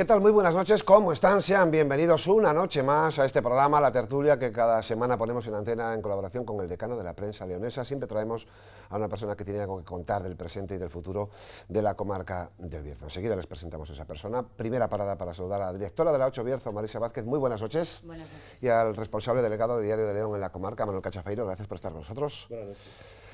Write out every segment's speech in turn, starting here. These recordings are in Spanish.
¿Qué tal? Muy buenas noches, ¿cómo están? Sean bienvenidos una noche más a este programa, La Tertulia, que cada semana ponemos en antena en colaboración con el decano de la prensa leonesa. Siempre traemos a una persona que tiene algo que contar del presente y del futuro de la comarca del Bierzo. Enseguida les presentamos a esa persona. Primera parada para saludar a la directora de la 8 Bierzo, Marisa Vázquez. Muy buenas noches. Buenas noches. Y al responsable delegado de Diario de León en la comarca, Manuel Cachafeiro. Gracias por estar con nosotros. Buenas noches.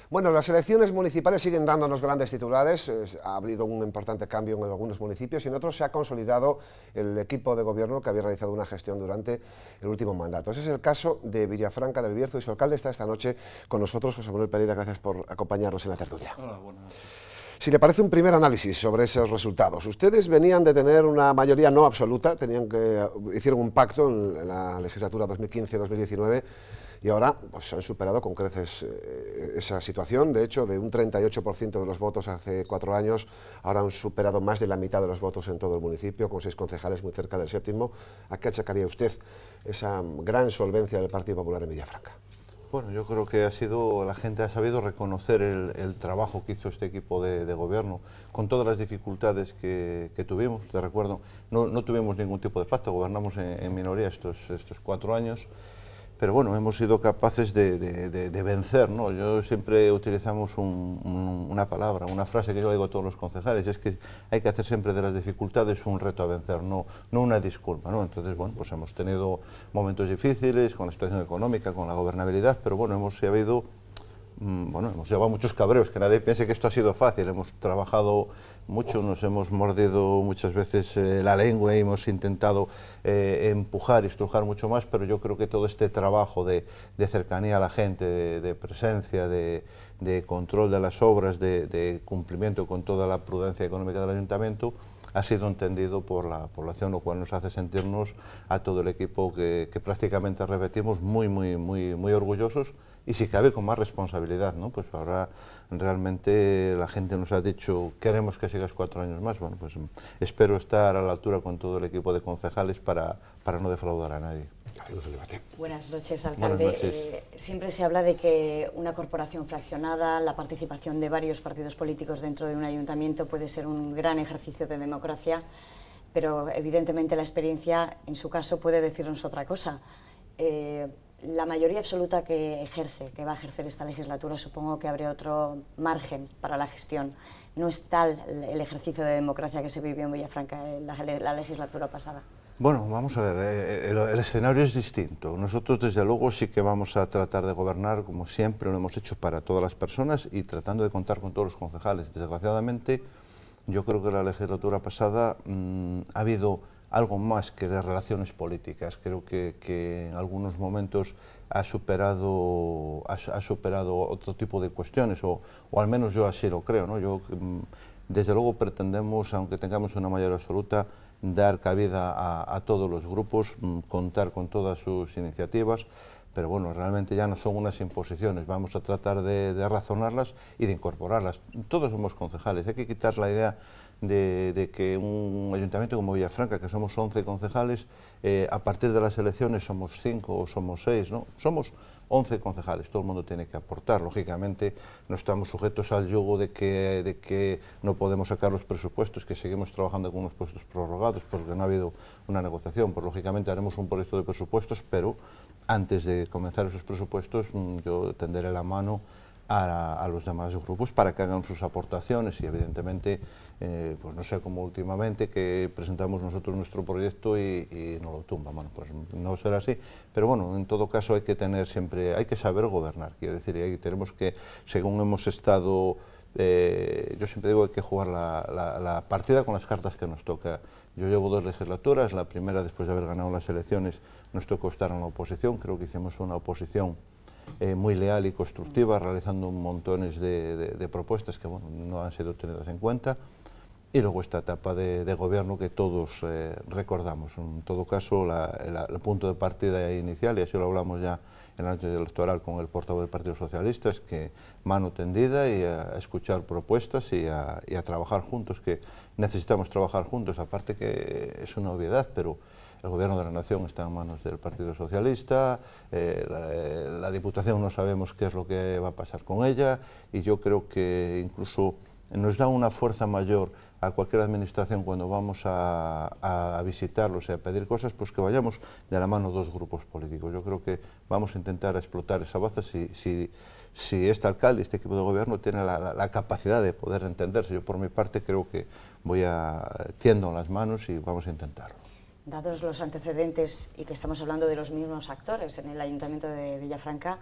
Bueno, las elecciones municipales siguen dándonos grandes titulares. Ha habido un importante cambio en algunos municipios y en otros se ha consolidado el equipo de gobierno que había realizado una gestión durante el último mandato. Ese es el caso de Villafranca del Bierzo y su alcalde está esta noche con nosotros. José Manuel Pereira, gracias por acompañarnos en la tertulia. Hola, buenas Si le parece un primer análisis sobre esos resultados, ustedes venían de tener una mayoría no absoluta, tenían que, hicieron un pacto en la legislatura 2015-2019 y ahora pues, han superado con creces eh, esa situación. De hecho, de un 38% de los votos hace cuatro años, ahora han superado más de la mitad de los votos en todo el municipio, con seis concejales muy cerca del séptimo. ¿A qué achacaría usted esa gran solvencia del Partido Popular de Villafranca? Bueno, yo creo que ha sido, la gente ha sabido reconocer el, trabajo que hizo este equipo de, gobierno, con todas las dificultades que, tuvimos, te recuerdo, no, tuvimos ningún tipo de pacto, gobernamos en, minoría estos cuatro años, pero bueno, hemos sido capaces de, vencer, ¿no? Yo siempre utilizamos una palabra, una frase que yo le digo a todos los concejales, es que hay que hacer siempre de las dificultades un reto a vencer, no, no una disculpa, ¿no? Entonces, bueno, pues hemos tenido momentos difíciles con la situación económica, con la gobernabilidad, pero bueno, hemos mm, bueno, hemos llevado muchos cabreos, que nadie piense que esto ha sido fácil, hemos trabajado Muchos nos hemos mordido muchas veces eh, la lengua y hemos intentado eh, empujar y estrujar mucho más, pero yo creo que todo este trabajo de, cercanía a la gente, de, presencia, de, control de las obras, de, cumplimiento con toda la prudencia económica del ayuntamiento, ha sido entendido por la población, lo cual nos hace sentirnos a todo el equipo que, prácticamente repetimos muy, muy, muy, muy orgullosos y si cabe con más responsabilidad, ¿no? Pues habrá realmente la gente nos ha dicho queremos que sigas cuatro años más. Bueno, pues mm, espero estar a la altura con todo el equipo de concejales para, para no defraudar a nadie. Buenas noches, alcalde. Eh, siempre se habla de que una corporación fraccionada, la participación de varios partidos políticos dentro de un ayuntamiento puede ser un gran ejercicio de democracia, pero evidentemente la experiencia, en su caso, puede decirnos otra cosa. Eh, la mayoría absoluta que ejerce, que va a ejercer esta legislatura, supongo que habrá otro margen para la gestión. No es tal el ejercicio de democracia que se vivió en Villafranca en la, legislatura pasada. Bueno, vamos a ver, eh, eh, el, escenario es distinto. Nosotros, desde luego, sí que vamos a tratar de gobernar, como siempre lo hemos hecho para todas las personas y tratando de contar con todos los concejales. Desgraciadamente, yo creo que la legislatura pasada mm, ha habido algo más que de relaciones políticas. Creo que, en algunos momentos ha superado, ha, superado otro tipo de cuestiones, o, al menos yo así lo creo. ¿no? Yo, mm, desde luego pretendemos, aunque tengamos una mayoría absoluta, dar cabida a, todos los grupos, mm, contar con todas sus iniciativas, pero bueno, realmente ya no son unas imposiciones, vamos a tratar de razonarlas y de incorporarlas. Todos somos concejales, hay que quitar la idea de, que un ayuntamiento como Villafranca, que somos 11 concejales, eh, a partir de las elecciones somos 5 o somos 6, ¿no? Somos 11 concejales, todo el mundo tiene que aportar, lógicamente no estamos sujetos al yugo de que, no podemos sacar los presupuestos, que seguimos trabajando con unos puestos prorrogados, porque no ha habido una negociación, pues lógicamente haremos un proyecto de presupuestos, pero antes de comenzar esos presupuestos mm, yo tenderé la mano a, a los demás grupos para que hagan sus aportaciones y evidentemente eh, pues no sea como últimamente que presentamos nosotros nuestro proyecto y, no lo tumba. Bueno, pues no será así. Pero bueno, en todo caso hay que tener siempre, hay que saber gobernar. Quiero decir, ahí tenemos que, según hemos estado... Eh, yo siempre digo hay que jugar la, la, partida con las cartas que nos toca. Yo llevo dos legislaturas, la primera después de haber ganado las elecciones nos tocó estar en la oposición, creo que hicimos una oposición eh, muy leal y constructiva, realizando montones de, de, propuestas que bueno, no han sido tenidas en cuenta. Y luego esta etapa de, gobierno que todos eh, recordamos. En todo caso, el punto de partida inicial, y así lo hablamos ya en el noche electoral con el portavoz del Partido Socialista, es que mano tendida y a escuchar propuestas y a, y a trabajar juntos, que necesitamos trabajar juntos. Aparte que es una obviedad, pero el gobierno de la nación está en manos del Partido Socialista, eh, eh, la, Diputación no sabemos qué es lo que va a pasar con ella y yo creo que incluso nos da una fuerza mayor a cualquier administración cuando vamos a, visitarlos y a pedir cosas, pues que vayamos de la mano dos grupos políticos. Yo creo que vamos a intentar explotar esa baza si, este alcalde, este equipo de gobierno tiene la, la, capacidad de poder entenderse. Yo por mi parte creo que voy a tiendo las manos y vamos a intentarlo dados los antecedentes y que estamos hablando de los mismos actores en el Ayuntamiento de Villafranca,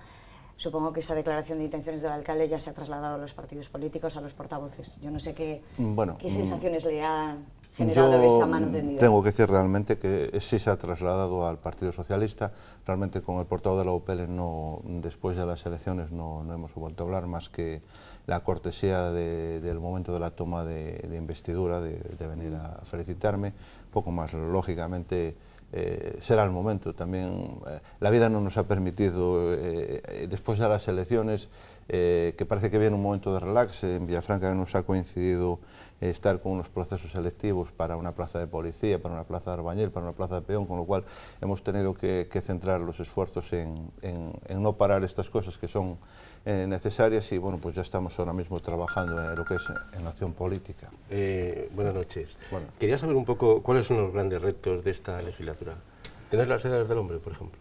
supongo que esa declaración de intenciones del alcalde ya se ha trasladado a los partidos políticos, a los portavoces. Yo no sé qué, mm, sensaciones le ha generado esa mano tendida. Tengo que decir realmente que sí se ha trasladado al Partido Socialista. Realmente con el portavoz de la UPL no, después de las elecciones no, hemos vuelto a hablar más que la cortesía del momento de la toma de, investidura, de venir a felicitarme. pouco máis, lógicamente, eh, será o momento tamén eh, a vida non nos ha permitido eh, eh, despois das elecciones eh, que parece que ven un momento de relax en Villafranca non nos ha coincidido estar con unos procesos selectivos para una plaza de policía, para una plaza de Arbañel, para una plaza de peón, con lo cual hemos tenido que, centrar los esfuerzos en, no parar estas cosas que son eh, necesarias y bueno, pues ya estamos ahora mismo trabajando en lo que es en acción política. Eh, buenas noches. Quería saber un poco cuáles son los grandes retos de esta legislatura. ¿Tener las edades del hombre, por ejemplo?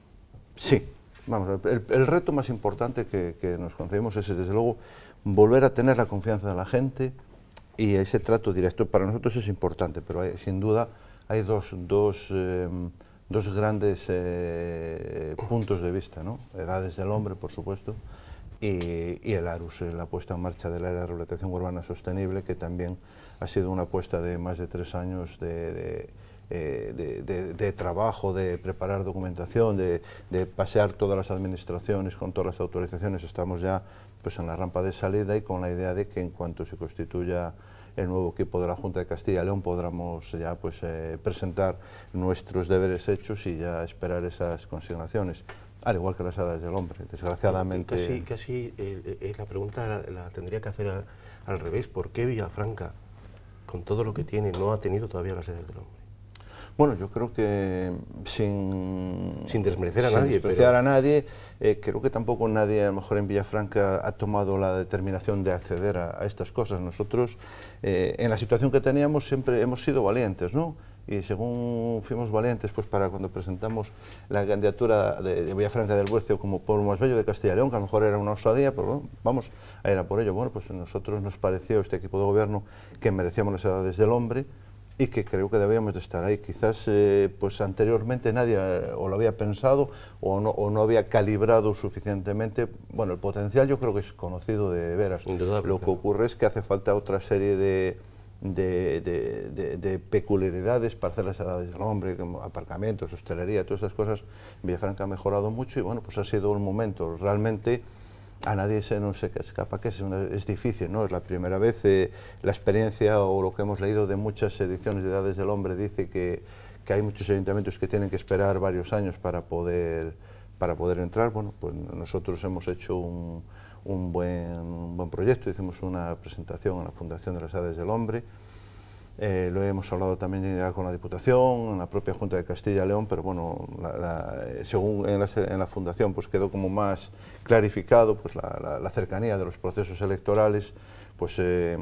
Sí. Vamos, el, reto más importante que, que nos concebimos es, desde luego, volver a tener la confianza de la gente, y ese trato directo para nosotros es importante, pero sin duda hay dos, dos, em, grandes eh, puntos de vista, ¿no? Edades del hombre, por supuesto, y, el ARUS, eh, la puesta en marcha de la de rehabilitación urbana sostenible, que también ha sido una apuesta de más de tres años de, eh, trabajo, de preparar documentación, de, pasear todas las administraciones con todas las autorizaciones. Estamos ya pues en la rampa de salida y con la idea de que en cuanto se constituya el nuevo equipo de la Junta de Castilla y León podremos ya pues, eh, presentar nuestros deberes hechos y ya esperar esas consignaciones. Al igual que las hadas del hombre, desgraciadamente... Casi, casi eh, eh, la pregunta la, tendría que hacer al revés. ¿Por qué Villafranca, con todo lo que tiene, no ha tenido todavía las hadas del hombre? Bueno, yo creo que sin... desmerecer a nadie. Despreciar a nadie, eh, creo que tampoco nadie, a lo mejor en Villafranca, ha tomado la determinación de acceder a, estas cosas. Nosotros, eh, en la situación que teníamos, siempre hemos sido valientes, ¿no? y según fuimos valientes pues para cuando presentamos la candidatura de, Villafranca del Buercio como pueblo más bello de Castilla y León, que a lo mejor era una osadía, pero pues bueno, vamos, era por ello. Bueno, pues nosotros nos pareció este equipo de gobierno que merecíamos las edades del hombre, y que creo que debíamos de estar ahí. Quizás eh, pues anteriormente nadie eh, o lo había pensado o no, había calibrado suficientemente. Bueno, el potencial yo creo que es conocido de veras. Lo que ocurre es que hace falta otra serie de, peculiaridades para hacer las edades del hombre, aparcamientos, hostelería, todas esas cosas. Villafranca ha mejorado mucho y bueno, pues ha sido un momento realmente a nadie se nos escapa que es, difícil, ¿no? Es la primera vez, eh, la experiencia o lo que hemos leído de muchas ediciones de Edades del Hombre dice que, hay muchos ayuntamientos que tienen que esperar varios años para poder, para poder entrar. Bueno, pues nosotros hemos hecho un, buen, un buen proyecto, hicimos una presentación a la Fundación de las Edades del Hombre, eh, lo hemos hablado también ya con la Diputación, la propia Junta de Castilla y León, pero bueno, según en la, Fundación pues quedó como más clarificado pues la, cercanía de los procesos electorales, pues eh,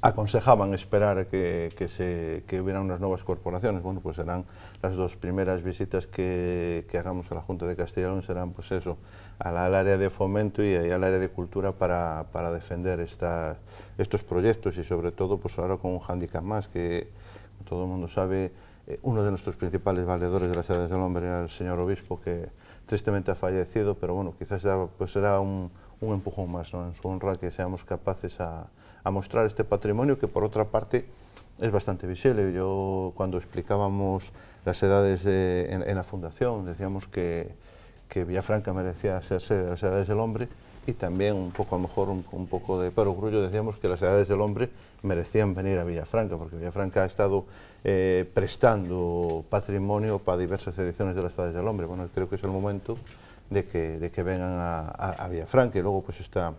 aconsejaban esperar que, se, hubieran unas nuevas corporaciones. Bueno, pues serán las dos primeras visitas que, hagamos a la Junta de Castilla y León, serán pues eso, al, área de fomento y, al área de cultura para, para defender esta estos proyectos y sobre todo pues ahora con un handicap más que todo el mundo sabe, eh, uno de nuestros principales valedores de las edades del hombre era el señor obispo que tristemente ha fallecido, pero bueno, quizás pues será un, un empujón más en su honra que seamos capaces a, mostrar este patrimonio que por otra parte es bastante visible. Yo cuando explicábamos las edades en, la fundación decíamos que, que Villafranca merecía ser sede de las edades del hombre y también un poco, a lo mejor, un, poco de pero grullo decíamos que las edades del hombre merecían venir a Villafranca, porque Villafranca ha estado eh, prestando patrimonio para diversas ediciones de las edades del hombre. Bueno, creo que es el momento de que, de que vengan a, Villafranca y luego pues esta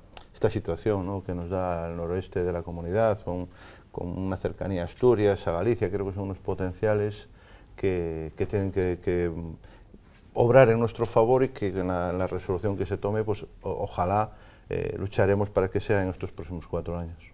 situación que nos da el noroeste de la comunidad, con, una cercanía a Asturias, a Galicia, creo que son unos potenciales que, que tienen que obrar en nuestro favor y que en la, resolución que se tome, pues ojalá eh, lucharemos para que sea en estos próximos cuatro años.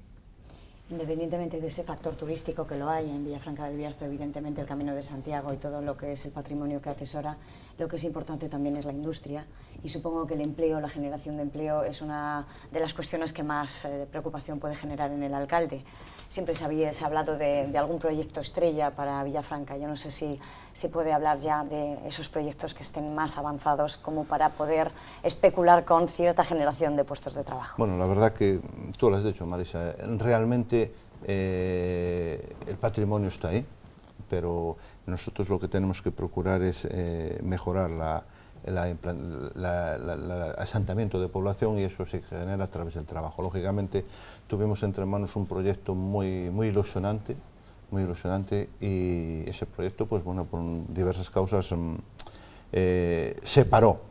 Independientemente de ese factor turístico que lo hay en Villafranca del Bierzo, evidentemente el Camino de Santiago y todo lo que es el patrimonio que atesora, lo que es importante también es la industria y supongo que el empleo, la generación de empleo es una de las cuestiones que más eh, preocupación puede generar en el alcalde siempre se, había, ha hablado de, algún proyecto estrella para Villafranca. Yo no sé si se puede hablar ya de esos proyectos que estén más avanzados como para poder especular con cierta generación de puestos de trabajo. Bueno, la verdad que tú lo has dicho, Marisa. Realmente eh, el patrimonio está ahí, pero nosotros lo que tenemos que procurar es eh, mejorar el asentamiento de población y eso se genera a través del trabajo. Lógicamente, tuvimos entre manos un proyecto muy, ilusionante, muy ilusionante y ese proyecto, pues por diversas causas mm, eh, se paró.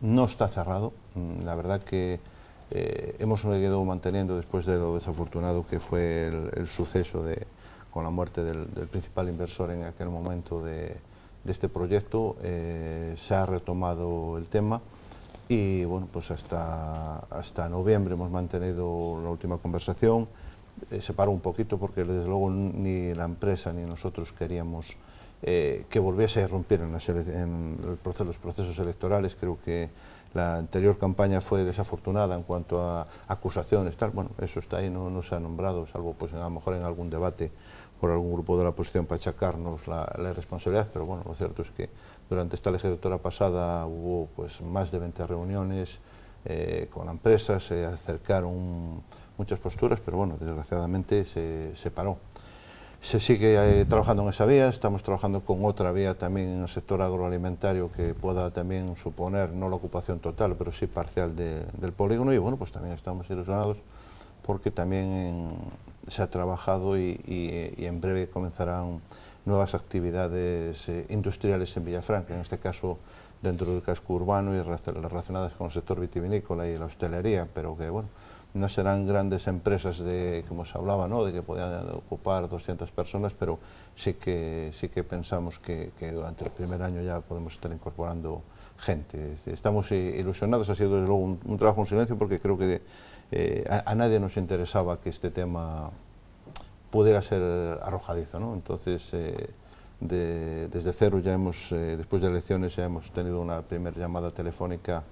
No está cerrado, mm, la verdad que eh, hemos seguido manteniendo después de lo desafortunado que fue el, suceso con la muerte del, principal inversor en aquel momento de, este proyecto, eh, se ha retomado el tema y bueno, pues hasta, hasta noviembre hemos mantenido la última conversación. Eh, se paró un poquito porque desde luego ni la empresa ni nosotros queríamos eh, que volviese a irrumpir en, el proceso, los procesos electorales. Creo que la anterior campaña fue desafortunada en cuanto a acusaciones, tal. Bueno, eso está ahí, no, no se ha nombrado, salvo pues a lo mejor en algún debate por algún grupo de la oposición para achacarnos la, la responsabilidad, pero bueno, lo cierto es que durante esta legislatura pasada hubo pues, más de 20 reuniones eh, con la empresa, se acercaron muchas posturas, pero bueno, desgraciadamente se, paró. Se sigue eh, trabajando en esa vía, estamos trabajando con otra vía también en el sector agroalimentario que pueda también suponer no la ocupación total, pero sí parcial del polígono y bueno, pues también estamos ilusionados porque también se ha trabajado y en breve comenzarán nuevas actividades eh, industriales en Villafranca, en este caso dentro del casco urbano y relacionadas con el sector vitivinícola y la hostelería, pero que bueno, no serán grandes empresas de, como se hablaba, ¿no? de que podían ocupar 200 personas, pero sí que, sí que pensamos que, durante el primer año ya podemos estar incorporando gente. Estamos eh, ilusionados, ha sido desde luego un, trabajo en silencio porque creo que eh, a nadie nos interesaba que este tema pudiera ser arrojadizo. ¿no? Entonces, eh, desde cero ya hemos, eh, después de elecciones, ya hemos tenido una primera llamada telefónica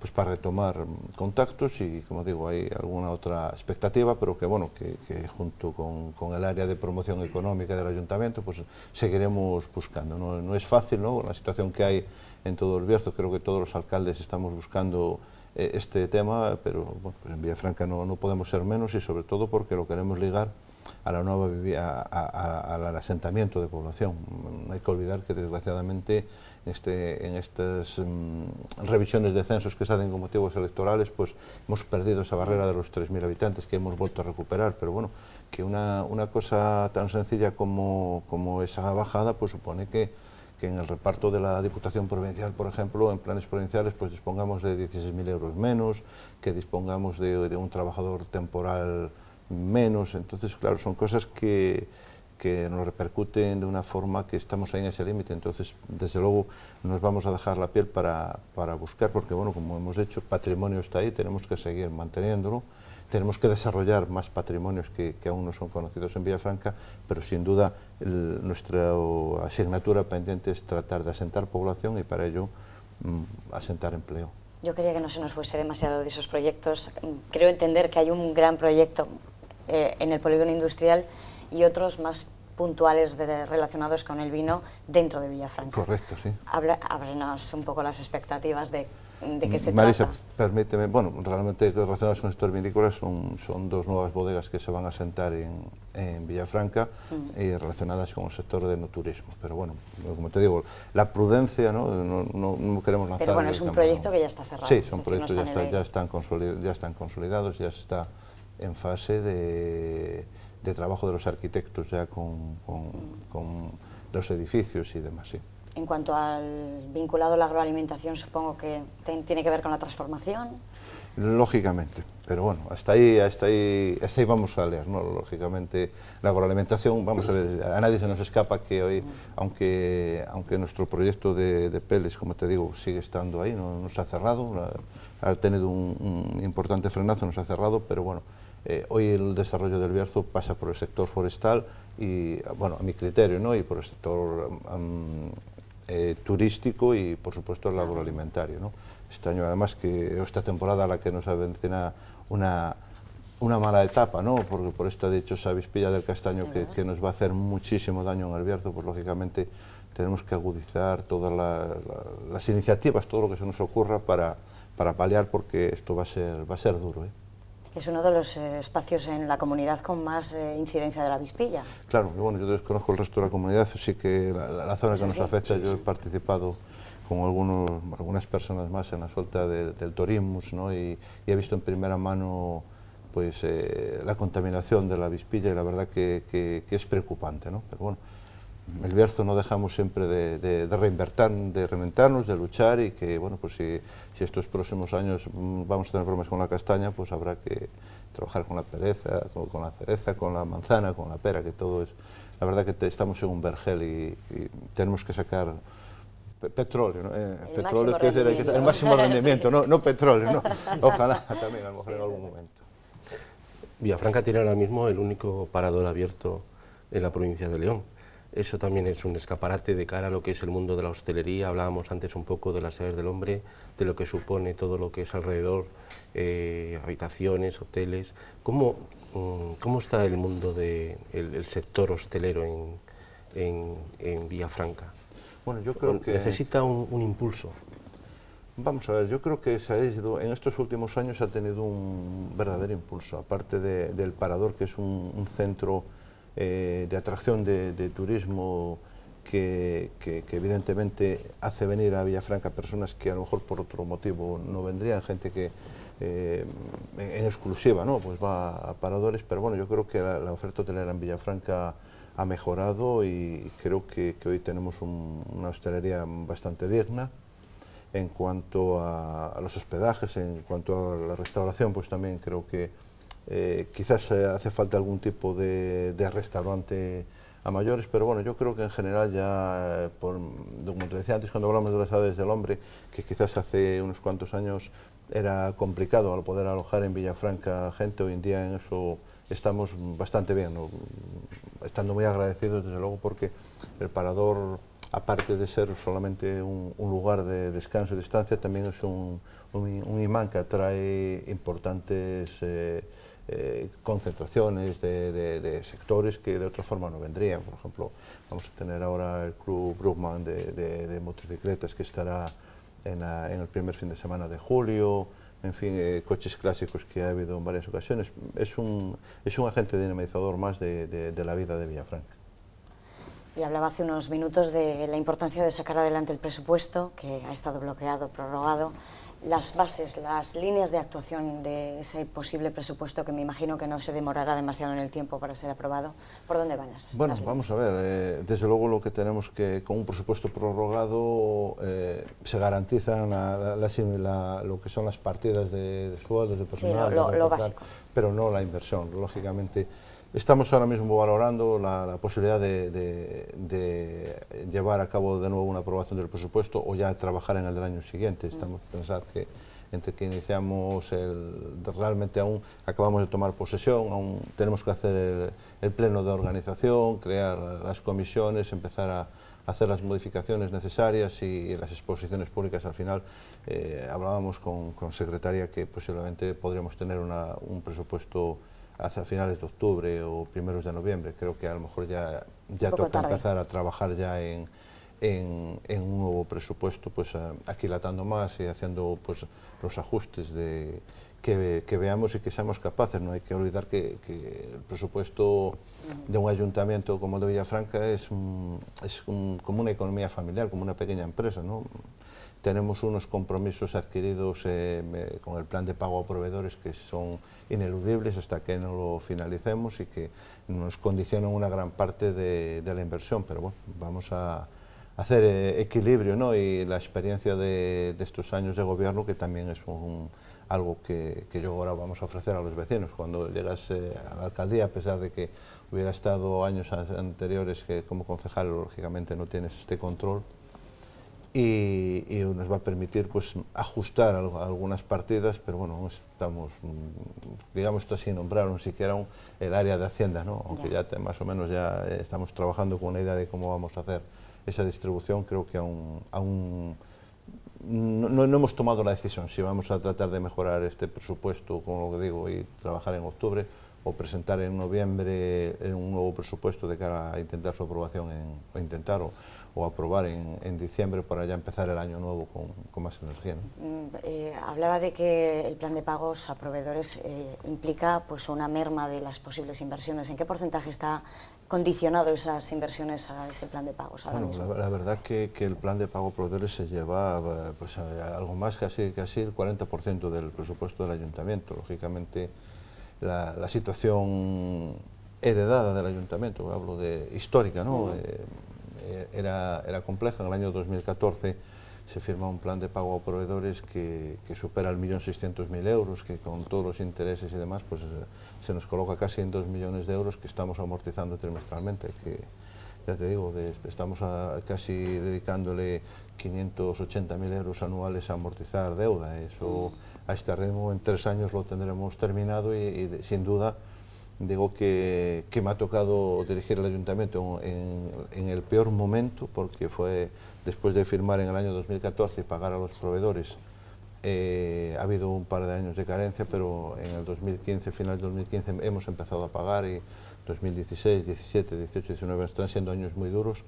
pues para retomar contactos y, como digo, hay alguna otra expectativa, pero que, bueno, que, junto con, el área de promoción económica del ayuntamiento, pues seguiremos buscando. No, es fácil, ¿no? La situación que hay en todo el Bierzo, creo que todos los alcaldes estamos buscando eh, este tema, pero bueno, pues en Villafranca no, no podemos ser menos y sobre todo porque lo queremos ligar a la nueva a, al asentamiento de población. no mm, Hay que olvidar que desgraciadamente este, en estas mm, revisiones de censos que se hacen con motivos electorales, pues hemos perdido esa barrera de los 3.000 habitantes que hemos vuelto a recuperar, pero bueno, que una, cosa tan sencilla como, esa bajada, pues supone que, en el reparto de la Diputación Provincial, por ejemplo, en planes provinciales, pues dispongamos de 16.000 euros menos, que dispongamos de, de un trabajador temporal menos. Entonces, claro, son cosas que, nos repercuten de una forma que estamos ahí en ese límite. Entonces, desde luego, nos vamos a dejar la piel para, buscar, porque, bueno, como hemos dicho, patrimonio está ahí, tenemos que seguir manteniéndolo. Tenemos que desarrollar más patrimonios que, aún no son conocidos en Villafranca, pero sin duda nuestra asignatura pendiente es tratar de asentar población y para ello mm, asentar empleo. Yo quería que no se nos fuese demasiado de esos proyectos. Creo entender que hay un gran proyecto eh, en el polígono industrial y otros más puntuales relacionados con el vino dentro de Villafranca. Correcto, sí. Habla, un poco las expectativas de, de qué se trata. Marisa, permíteme, bueno, realmente relacionados con el sector vinícola son, son dos nuevas bodegas que se van a sentar en, Villafranca y mm. eh, relacionadas con el sector del no turismo. Pero bueno, como te digo, la prudencia, ¿no? No, queremos lanzar... Pero bueno, es un proyecto que ya está cerrado. Sí, son proyectos que ya, están ya están consolidados, ya está en fase de, trabajo de los arquitectos ya con, los edificios y demás. En cuanto al vinculado a la agroalimentación, supongo que tiene que ver con la transformación. Lógicamente, pero bueno, hasta ahí, hasta ahí, hasta ahí vamos a leer, ¿no? Lógicamente, la agroalimentación, vamos a ver, a nadie se nos escapa que hoy, aunque, aunque nuestro proyecto de, Peles, como te digo, sigue estando ahí, no, nos ha cerrado, ha, tenido un, importante frenazo, nos ha cerrado, pero bueno, eh, hoy el desarrollo del Bierzo pasa por el sector forestal y, bueno, a mi criterio, ¿no? Y por el sector eh, turístico y, por supuesto, el agroalimentario, ¿no? Este año, además, que esta temporada la que nos ha una, una mala etapa, ¿no? Porque por esta, de hecho, esa pilla del castaño que, nos va a hacer muchísimo daño en el Bierzo, pues, lógicamente, tenemos que agudizar todas las iniciativas, todo lo que se nos ocurra para, paliar, porque esto va a ser, va a ser duro, ¿eh? es uno de los eh, espacios en la comunidad con más eh, incidencia de la vispilla. Claro, bueno, yo desconozco el resto de la comunidad, así que la, zona que nos afecta, yo he participado con algunos, algunas personas más en la suelta del Torimus, ¿no? Y, he visto en primera mano pues eh, la contaminación de la vispilla y la verdad que, es preocupante, ¿no? Pero bueno, el Bierzo no dejamos siempre de, de, de, reventarnos, de reinventarnos, de luchar y que, bueno, pues si, estos próximos años mm, vamos a tener problemas con la castaña, pues habrá que trabajar con la pereza, con, la cereza, con la manzana, con la pera, que todo es... La verdad que estamos en un vergel y, tenemos que sacar petróleo, ¿no? Eh, el máximo es máximo rendimiento, no, no, petróleo, no. ojalá también a lo mejor en algún momento. Villafranca tiene ahora mismo el único parador abierto en la provincia de León eso también es un escaparate de cara a lo que es el mundo de la hostelería. Hablábamos antes un poco de las sedes del hombre, de lo que supone todo lo que es alrededor, eh, habitaciones, hoteles. ¿Cómo, mm, ¿Cómo está el mundo del sector hostelero en, en, en Villafranca? Bueno, yo creo que... Necesita un, impulso. Vamos a ver, yo creo que ha en estos últimos años ha tenido un verdadero impulso, aparte del Parador, que es un centro eh, de atracción de, turismo que, evidentemente hace venir a Villafranca personas que a lo mejor por otro motivo no vendrían, gente que eh, en exclusiva no pues va a paradores, pero bueno, yo creo que la, oferta hotelera en Villafranca ha mejorado y creo que, hoy tenemos una hostelería bastante digna en cuanto a los hospedajes, en cuanto a la restauración, pues también creo que eh, quizás eh, hace falta algún tipo de, restaurante a mayores, pero bueno, yo creo que en general ya, eh, como te decía antes cuando hablamos de las edades del hombre, que quizás hace unos cuantos años era complicado al poder alojar en Villafranca gente, hoy en día en eso estamos bastante bien, estando muy agradecidos desde luego porque el parador, aparte de ser solamente un, lugar de descanso y distancia, también es un, imán que atrae importantes... Eh, concentraciones de, sectores que de otra forma no vendrían. Por ejemplo, vamos a tener ahora el Club Brugman de, de motocicletas que estará en, el primer fin de semana de julio, en fin, eh, coches clásicos que ha habido en varias ocasiones. Es un, es un agente dinamizador más de la vida de Villafranca y hablaba hace unos minutos de la importancia de sacar adelante el presupuesto, que ha estado bloqueado, prorrogado las bases, las líneas de actuación de ese posible presupuesto que me imagino que no se demorará demasiado en el tiempo para ser aprobado, ¿por dónde van las? Bueno, vamos a ver, eh, desde luego lo que tenemos que con un presupuesto prorrogado eh, se garantizan lo que son las partidas de, de sueldos, de personal, lo básico. pero no la inversión, lógicamente Estamos ahora mismo valorando la, posibilidad de, llevar a cabo de nuevo una aprobación del presupuesto o ya trabajar en el del año siguiente. Mm. Estamos pensando que entre que iniciamos el, realmente aún acabamos de tomar posesión, aún tenemos que hacer el, pleno de organización, crear las comisiones, empezar a, hacer las modificaciones necesarias y las exposiciones públicas al final eh, hablábamos con, secretaria que posiblemente podríamos tener un presupuesto hacia finales de octubre o primeros de noviembre. Creo que a lo mejor ya, ya toca empezar a trabajar ya en, un nuevo presupuesto, pues eh, aquilatando más y haciendo pues, los ajustes de, que, veamos y que seamos capaces. No hay que olvidar que, el presupuesto de un ayuntamiento como el de Villafranca es, es como una economía familiar, como una pequeña empresa. ¿no? tenemos unos compromisos adquiridos eh, con el plan de pago a proveedores que son ineludibles hasta que no lo finalicemos y que nos condicionan una gran parte de, la inversión, pero bueno, vamos a hacer eh, equilibrio ¿no? y la experiencia de, estos años de gobierno que también es algo que, yo ahora vamos a ofrecer a los vecinos. Cuando llegas eh, a la alcaldía, a pesar de que hubiera estado años anteriores que como concejal lógicamente no tienes este control, y, nos va a permitir pues, ajustar algunas partidas, pero bueno, estamos, mm, digamos esto así, nombraron siquiera el área de Hacienda, ¿no? aunque ya. más o menos ya eh, estamos trabajando con la idea de cómo vamos a hacer esa distribución, creo que aún, aún no, hemos tomado la decisión si vamos a tratar de mejorar este presupuesto, como lo que digo, y trabajar en octubre o presentar en noviembre eh, un nuevo presupuesto de cara a intentar su aprobación en, o intentar o aprobar en, diciembre para ya empezar el año nuevo con, más energía. Mm, eh, hablaba de que el plan de pagos a proveedores eh, implica pues, una merma de las posibles inversiones. ¿En qué porcentaje está condicionado esas inversiones a ese plan de pagos La, verdad que, que el plan de pago a proveedores se lleva eh, pues, algo más, que casi el 40% del presupuesto del ayuntamiento. Lógicamente, la, situación heredada del ayuntamiento, hablo de histórica, ¿no? Eh, era, era compleja. En el año 2014 se firma un plan de pago a proveedores que, supera el millón seiscientos mil euros, que con todos los intereses y demás, pues eh, se nos coloca casi en dos millones de euros que estamos amortizando trimestralmente, que ya te digo, estamos casi dedicándole 580.000 euros anuales a amortizar deuda. Eso mm. a este ritmo en tres años lo tendremos terminado y, sin duda digo que, me ha tocado dirigir el ayuntamiento en, el peor momento, porque fue después de firmar en el año 2014 y pagar a los proveedores, eh, ha habido un par de años de carencia, pero en el 2015, final del 2015, hemos empezado a pagar y 2016, 17, 18, 19 están siendo años muy duros.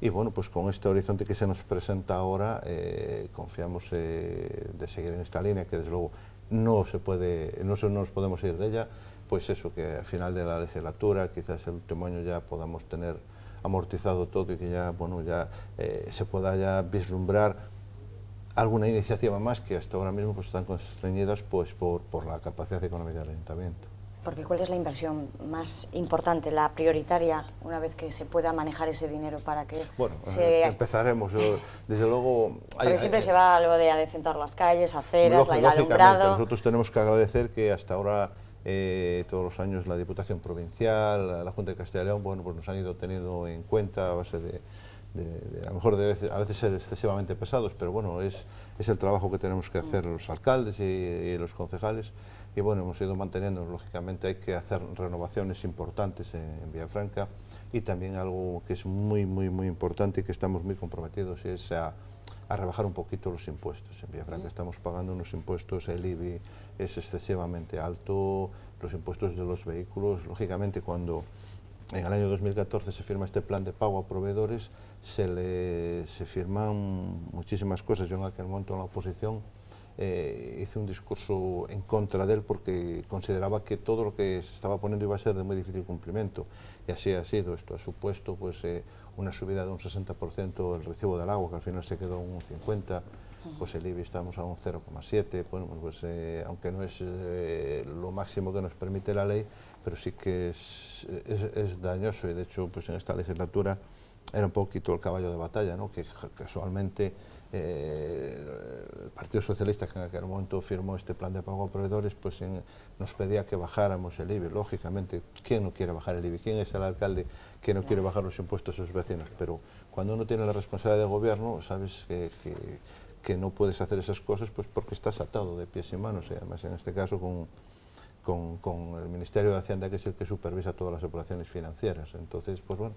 Y bueno, pues con este horizonte que se nos presenta ahora, eh, confiamos eh, de seguir en esta línea, que desde luego no, se puede, no nos podemos ir de ella pues eso, que al final de la legislatura, quizás el último año ya podamos tener amortizado todo y que ya, bueno, ya eh, se pueda ya vislumbrar alguna iniciativa más que hasta ahora mismo pues, están constreñidas pues, por, la capacidad económica del ayuntamiento. Porque ¿cuál es la inversión más importante, la prioritaria, una vez que se pueda manejar ese dinero para que bueno, eh, empezaremos. Desde luego... Porque siempre se va a lo de adecentar las calles, aceras, la, el Nosotros tenemos que agradecer que hasta ahora eh, todos los años la Diputación Provincial, la Junta de Castilla y León, bueno, pues nos han ido teniendo en cuenta a base de, a lo mejor a veces ser excesivamente pesados, pero bueno, es, es el trabajo que tenemos que hacer los alcaldes y, los concejales. Y bueno, hemos ido manteniendo, lógicamente hay que hacer renovaciones importantes en, vía Villafranca y también algo que es muy, muy, muy importante y que estamos muy comprometidos es a, rebajar un poquito los impuestos. En Villafranca estamos pagando unos impuestos, el IBI, es excesivamente alto, los impuestos de los vehículos, lógicamente cuando en el año 2014 se firma este plan de pago a proveedores, se, le, se firman muchísimas cosas. Yo en aquel momento en la oposición eh, hice un discurso en contra de él porque consideraba que todo lo que se estaba poniendo iba a ser de muy difícil cumplimiento. Y así ha sido. Esto ha supuesto pues, eh, una subida de un 60% el recibo del agua, que al final se quedó un 50% pues el IBI estamos a un 0,7, pues eh, aunque no es eh, lo máximo que nos permite la ley, pero sí que es, dañoso y de hecho pues en esta legislatura era un poquito el caballo de batalla, ¿no? que casualmente eh, el Partido Socialista, que en aquel momento firmó este plan de pago a proveedores, pues nos pedía que bajáramos el IBI. Lógicamente, ¿quién no quiere bajar el IBI? ¿Quién es el alcalde que no quiere bajar los impuestos a sus vecinos? Pero cuando uno tiene la responsabilidad de gobierno, sabes que que no puedes hacer esas cosas pues porque estás atado de pies y manos, y además en este caso con, el Ministerio de Hacienda, que es el que supervisa todas las operaciones financieras. Entonces, pues bueno,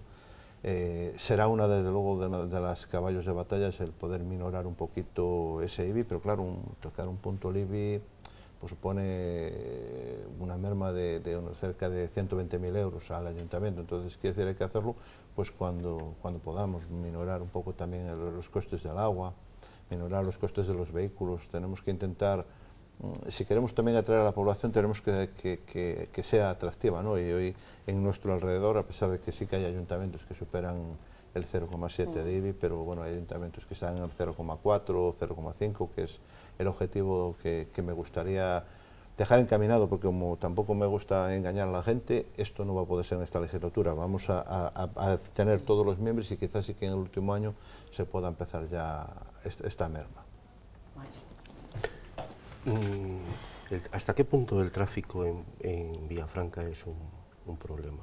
eh, será una, desde luego, de, las caballos de batalla es el poder minorar un poquito ese IBI, pero claro, tocar un punto el IBI pues, supone eh, una merma de, cerca de 120.000 euros al ayuntamiento, entonces qué decir hay que hacerlo pues cuando, cuando podamos minorar un poco también los costes del agua, menorar los costes de los vehículos, tenemos que intentar, mm, si queremos también atraer a la población, tenemos que, que, sea atractiva, ¿no? Y hoy en nuestro alrededor, a pesar de que sí que hay ayuntamientos que superan el 0,7 de IBI, mm. pero bueno, hay ayuntamientos que están en el 0,4 o 0,5, que es el objetivo que, que me gustaría dejar encaminado, porque como tampoco me gusta engañar a la gente, esto no va a poder ser en esta legislatura. Vamos a, tener todos los miembros y quizás sí que en el último año se pueda empezar ya esta merma. Mm, ¿Hasta qué punto el tráfico en, Villafranca es un, problema?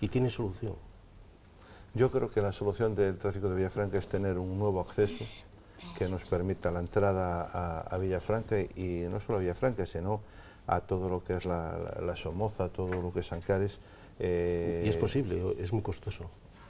¿Y tiene solución? Yo creo que la solución del tráfico de Villafranca es tener un nuevo acceso que nos permita la entrada a, a Villafranca y no solo a Villafranca, sino a todo lo que es la, Somoza, a todo lo que es Ancares. Eh, ¿Y es posible? ¿Es muy costoso?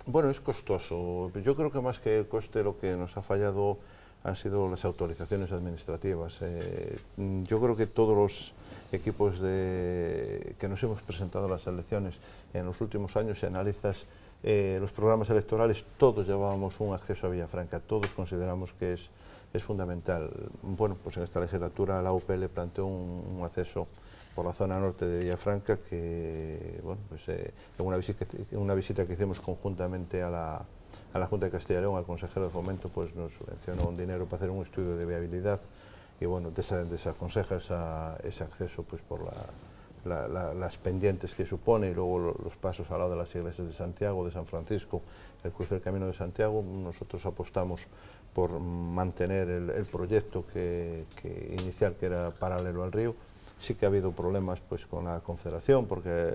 Bueno, es costoso. Yo creo que más que el coste lo que nos ha fallado han sido las autorizaciones administrativas. Eh, yo creo que todos los equipos que nos hemos presentado a las elecciones en los últimos años, si analizas eh, los programas electorales, todos llevábamos un acceso a Villafranca, todos consideramos que es es fundamental. Bueno, pues en esta legislatura la UPL planteó un, acceso por la zona norte de Villafranca que, bueno, pues eh, en una visita, que hicimos conjuntamente a la, Junta de Castilla y León, al consejero de Fomento, pues nos subvencionó un dinero para hacer un estudio de viabilidad y bueno, esas desaconseja esa, ese acceso pues por las pendientes que supone y luego los pasos al lado de las iglesias de Santiago, de San Francisco, el cruce del Camino de Santiago, nosotros apostamos por mantener el, proyecto que, inicial que era paralelo al río. Sí que ha habido problemas pues, con la Confederación porque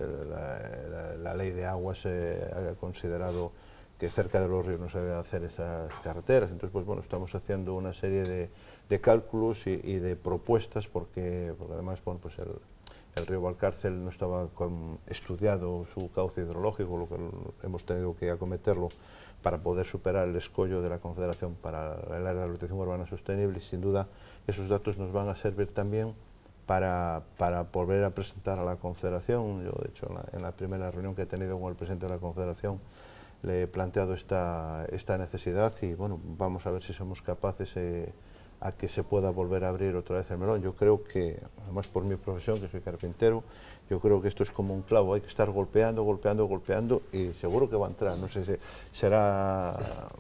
la, ley de aguas se ha considerado que cerca de los ríos no se deben hacer esas carreteras. Entonces, pues bueno, estamos haciendo una serie de, cálculos y, de propuestas porque, además pues, el, río Valcárcel no estaba estudiado su cauce hidrológico, lo que hemos tenido que acometerlo para poder superar el escollo de la Confederación para el área de rehabilitación urbana sostenible y sin duda esos datos nos van a servir también para, volver a presentar a la Confederación. Yo, de hecho, en la, primera reunión que he tenido con el presidente de la Confederación le he planteado esta, esta necesidad y, bueno, vamos a ver si somos capaces eh, a que se pueda volver a abrir otra vez el melón. Yo creo que, además por mi profesión, que soy carpintero, yo creo que esto es como un clavo, hay que estar golpeando, golpeando, golpeando y seguro que va a entrar. No sé si será,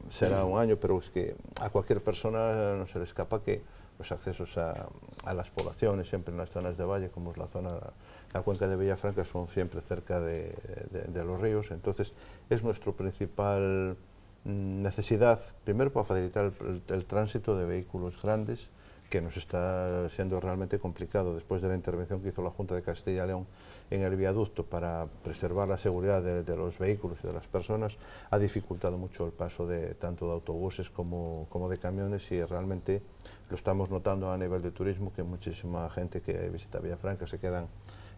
será un año, pero es que a cualquier persona eh, no se le escapa que los accesos a, las poblaciones, siempre en las zonas de valle, como es la zona, la, cuenca de Villafranca, son siempre cerca de, los ríos. Entonces es nuestro principal mm, necesidad, primero para facilitar el tránsito de vehículos grandes, que nos está siendo realmente complicado después de la intervención que hizo la Junta de Castilla y León en el viaducto para preservar la seguridad de, los vehículos y de las personas, ha dificultado mucho el paso de tanto de autobuses como, como de camiones y realmente lo estamos notando a nivel de turismo que muchísima gente que visita Villafranca se quedan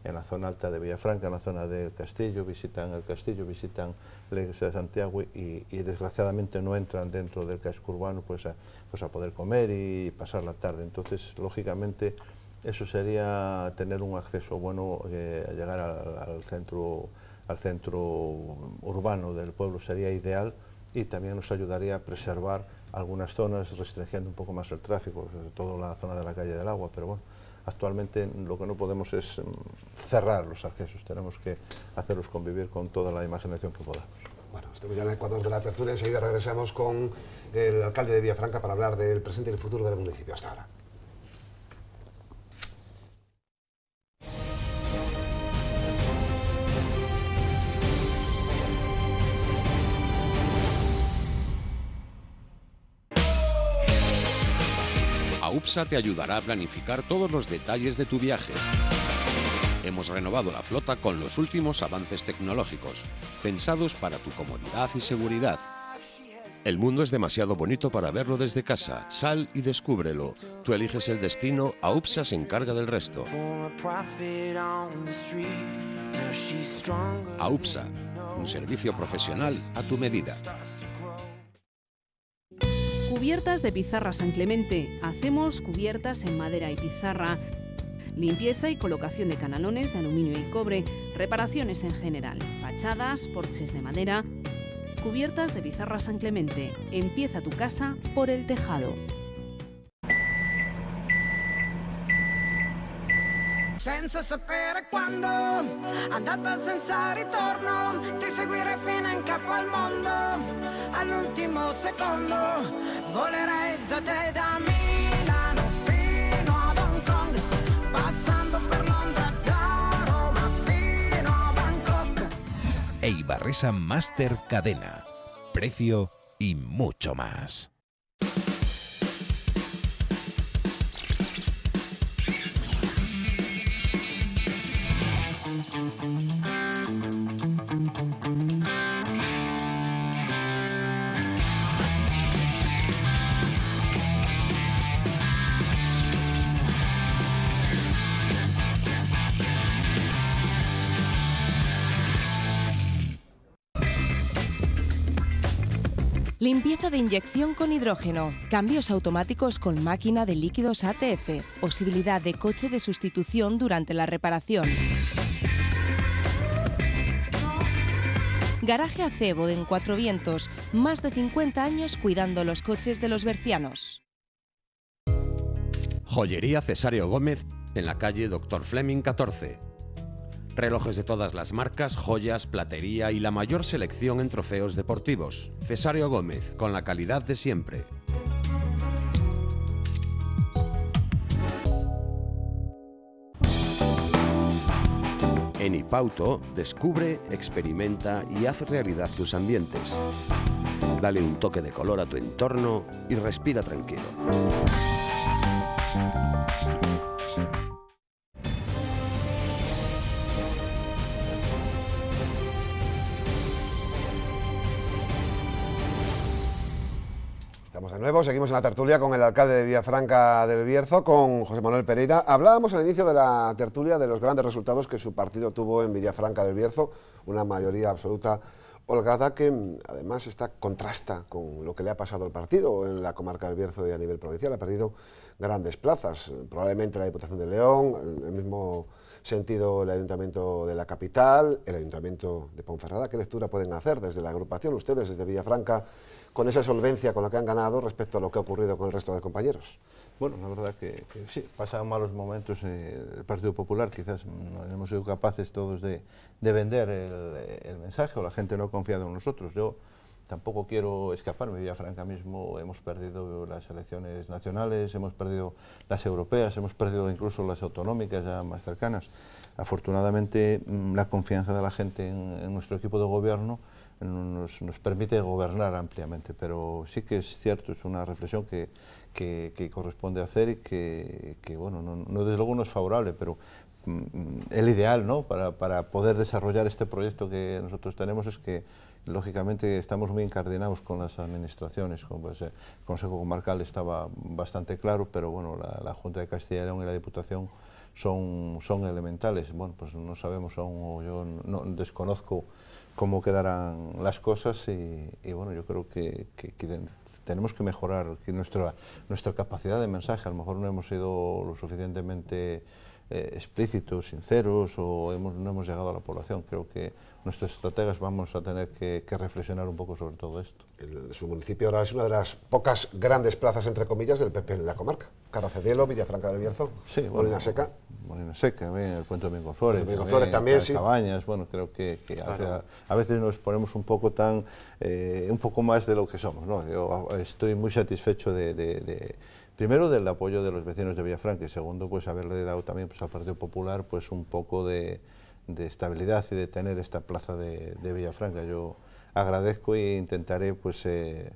en la zona alta de Villafranca, en la zona del castillo, visitan el castillo, visitan la iglesia de Santiago y, desgraciadamente no entran dentro del casco urbano pues, pues a, poder comer y pasar la tarde. Entonces, lógicamente, eso sería tener un acceso bueno, a eh, llegar al, centro, al centro urbano del pueblo sería ideal y también nos ayudaría a preservar algunas zonas, restringiendo un poco más el tráfico, sobre todo la zona de la calle del agua, pero bueno, Actualmente lo que no podemos es mm, cerrar los accesos, tenemos que hacerlos convivir con toda la imaginación que podamos. Bueno, estamos ya en Ecuador de la tertulia, enseguida regresamos con el alcalde de Villafranca para hablar del presente y el futuro del municipio. Hasta ahora. AUPSA te ayudará a planificar todos los detalles de tu viaje. Hemos renovado la flota con los últimos avances tecnológicos, pensados para tu comodidad y seguridad. El mundo es demasiado bonito para verlo desde casa. Sal y descúbrelo. Tú eliges el destino, AUPSA se encarga del resto. AUPSA, un servicio profesional a tu medida. Cubiertas de pizarra San Clemente. Hacemos cubiertas en madera y pizarra. Limpieza y colocación de canalones de aluminio y cobre. Reparaciones en general. Fachadas, porches de madera. Cubiertas de pizarra San Clemente. Empieza tu casa por el tejado. senza sapere quando, andata senza ritorno, ti seguire fino in capo al mondo, all'ultimo secondo, volerei da te da Milano fino a Hong Kong, passando per Londra, Roma fino a Bangkok. Eibarresa Master Cadena, precio y mucho más. Limpieza de inyección con hidrógeno, cambios automáticos con máquina de líquidos ATF, posibilidad de coche de sustitución durante la reparación. Garaje Acebo en Cuatro Vientos, más de 50 años cuidando los coches de los bercianos. Joyería Cesario Gómez en la calle Doctor Fleming 14 Relojes de todas las marcas, joyas, platería y la mayor selección en trofeos deportivos. Cesario Gómez, con la calidad de siempre. En Ipauto, descubre, experimenta y haz realidad tus ambientes. Dale un toque de color a tu entorno y respira tranquilo. de nuevo, seguimos en la tertulia con el alcalde de Villafranca del Bierzo, con José Manuel Pereira. Hablábamos al inicio de la tertulia de los grandes resultados que su partido tuvo en Villafranca del Bierzo, una mayoría absoluta holgada que mm, además está contrasta con lo que le ha pasado al partido en la comarca del Bierzo y a nivel provincial. Ha perdido grandes plazas, probablemente la Diputación de León, en el mismo sentido el Ayuntamiento de la capital, el Ayuntamiento de Ponferrada. ¿Qué lectura pueden hacer desde la agrupación ustedes, desde Villafranca? con esa solvencia con la que han ganado respecto a lo que ha ocurrido con el resto de compañeros. Bueno, la verdad que, sí, pasan malos momentos en eh, el Partido Popular, quizás no hemos sido capaces todos de, vender el, mensaje o la gente no ha confiado en nosotros. Yo tampoco quiero escaparme, ya franca mismo hemos perdido las elecciones nacionales, hemos perdido las europeas, hemos perdido incluso las autonómicas ya más cercanas. Afortunadamente mm, la confianza de la gente en nuestro equipo de gobierno nos, permite gobernar ampliamente, pero sí que es cierto, es una reflexión que, que, corresponde hacer y que, bueno, no, desde luego no es favorable, pero mm, el ideal ¿no? para, para, poder desarrollar este proyecto que nosotros tenemos es que lógicamente estamos muy encardinados con las administraciones, con, pues, el Consejo Comarcal estaba bastante claro, pero bueno, la, Junta de Castilla y León y la Diputación son, son elementales, bueno, pues no sabemos aún, yo no, desconozco cómo quedarán las cosas y, bueno, yo creo que, tenemos que mejorar nuestra, nuestra capacidad de mensaje. A lo mejor no hemos sido lo suficientemente eh, explícitos, sinceros o no hemos llegado a la población. Creo que nuestros estrategas vamos a tener que, reflexionar un poco sobre todo esto. su municipio ahora es una de las pocas grandes plazas, entre comillas, del PP en la comarca. Caracedelo, Villafranca del Bierzo, sí, Molina Seca. Molina Seca, el puente de Domingo Flores. Domingo Flores también, Cabañas, bueno, creo que, a veces nos ponemos un poco tan, eh, un poco más de lo que somos, ¿no? Yo estoy muy satisfecho de, primero del apoyo de los vecinos de Villafranca y segundo pues haberle dado también pues, al Partido Popular pues un poco de, estabilidad y de tener esta plaza de, Villafranca. Yo agradezco e intentaré pues eh,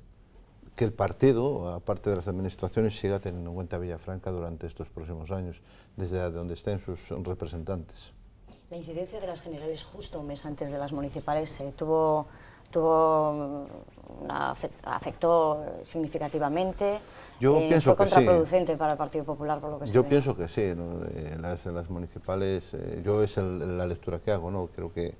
el partido, aparte de las administraciones, siga teniendo en cuenta Villafranca durante estos próximos años, desde donde estén sus representantes. La incidencia de las generales justo un mes antes de las municipales eh, tuvo, tuvo mm, afectó significativamente. Yo eh, pienso contraproducente sí. para el Partido Popular, por lo que Yo pienso que sí. en eh, las, municipales, yo es la lectura que hago, ¿no? creo que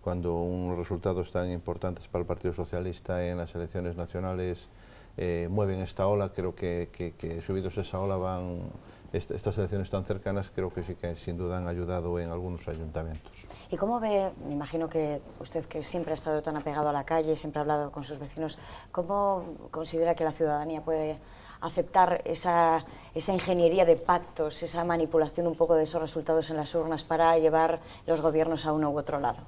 cuando unos resultados tan importantes para el Partido Socialista en las elecciones nacionales eh, mueven esta ola, creo que, que, que, subidos esa ola van, estas elecciones tan cercanas creo que sí que sin duda han ayudado en algunos ayuntamientos. ¿Y cómo ve, me imagino que usted que siempre ha estado tan apegado a la calle, siempre ha hablado con sus vecinos, cómo considera que la ciudadanía puede aceptar esa ingeniería de pactos, esa manipulación un poco de esos resultados en las urnas para llevar los gobiernos a uno u otro lado?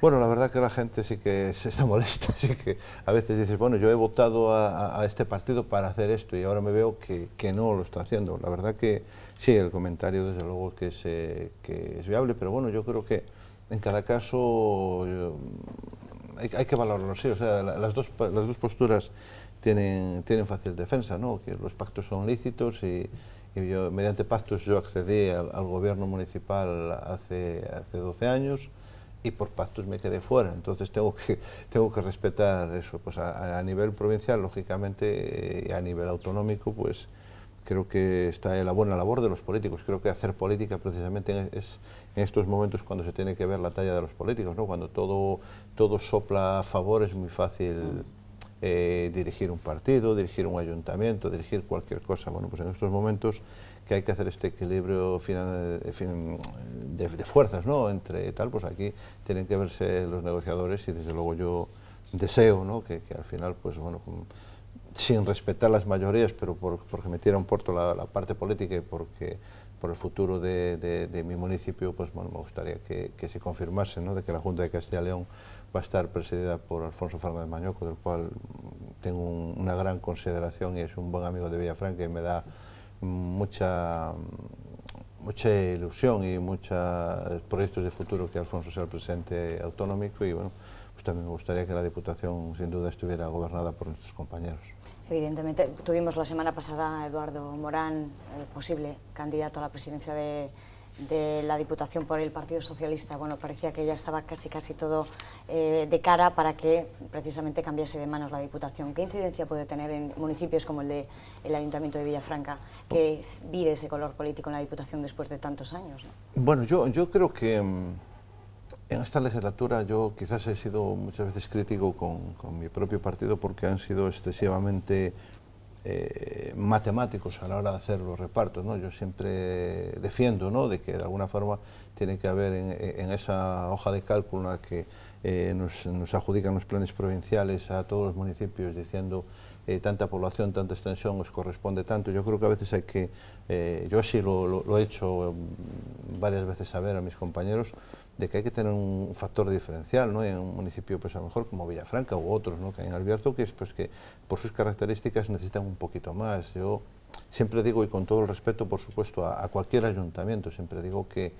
Bueno, la verdad que la gente sí que se está molesta, sí que a veces dices, bueno, yo he votado a, este partido para hacer esto y ahora me veo que, no lo está haciendo. La verdad que sí, el comentario desde luego que es, eh, que es viable, pero bueno, yo creo que en cada caso eh, hay, que valorarlo, sí, o sea, las, dos, las dos posturas tienen, tienen fácil defensa, ¿no? Que los pactos son lícitos y... yo, mediante pactos yo accedí al, gobierno municipal hace, hace 12 años, y por pactos me quedé fuera. Entonces tengo que, tengo que respetar eso. Pues a, nivel provincial, lógicamente, y eh, a nivel autonómico, pues creo que está en la buena labor de los políticos. Creo que hacer política precisamente e, es en estos momentos cuando se tiene que ver la talla de los políticos, ¿no? Cuando todo, todo sopla a favor es muy fácil mm. eh, dirigir un partido, dirigir un ayuntamiento, dirigir cualquier cosa. Bueno, pues en estos momentos que hay que hacer este equilibrio eh, de, de fuerzas, ¿no? Entre tal, pues aquí tienen que verse los negociadores y desde luego yo deseo, ¿no? Que, al final, pues bueno, sin respetar las mayorías, pero porque me tira un puerto la, parte política y porque por el futuro de, mi municipio, pues bueno, me gustaría que, se confirmase, ¿no? De que la Junta de Castilla y León va a estar presidida por Alfonso Fernández Mañoco, del cual tengo una gran consideración y es un buen amigo de Villafranca y me da mucha, mucha ilusión y muchos proyectos de futuro que Alfonso sea el presidente autonómico y bueno, pues también me gustaría que la Diputación sin duda estuviera gobernada por nuestros compañeros. Evidentemente, tuvimos la semana pasada a Eduardo Morán, el eh, posible candidato a la presidencia de, de la Diputación por el Partido Socialista, bueno, parecía que ya estaba casi casi todo eh, de cara para que precisamente cambiase de manos la Diputación. ¿Qué incidencia puede tener en municipios como el de el Ayuntamiento de Villafranca que vire ese color político en la Diputación después de tantos años? Bueno, yo, yo creo que mm, en esta legislatura yo quizás he sido muchas veces crítico con mi propio partido porque han sido excesivamente eh, matemáticos a la hora de hacer los repartos. ¿no? Yo siempre defiendo ¿no? de que de alguna forma tiene que haber en, esa hoja de cálculo la que eh, nos, adjudican los planes provinciales a todos los municipios diciendo eh, tanta población, tanta extensión, os corresponde tanto. Yo creo que a veces hay que, yo sí lo, he hecho mm, varias veces a ver a mis compañeros, de que hay que tener un factor diferencial ¿no? en un municipio pues a lo mejor como Villafranca u otros ¿no? que hay en Alberto que es pues que por sus características necesitan un poquito más. Yo siempre digo y con todo el respeto por supuesto a, cualquier ayuntamiento, siempre digo que,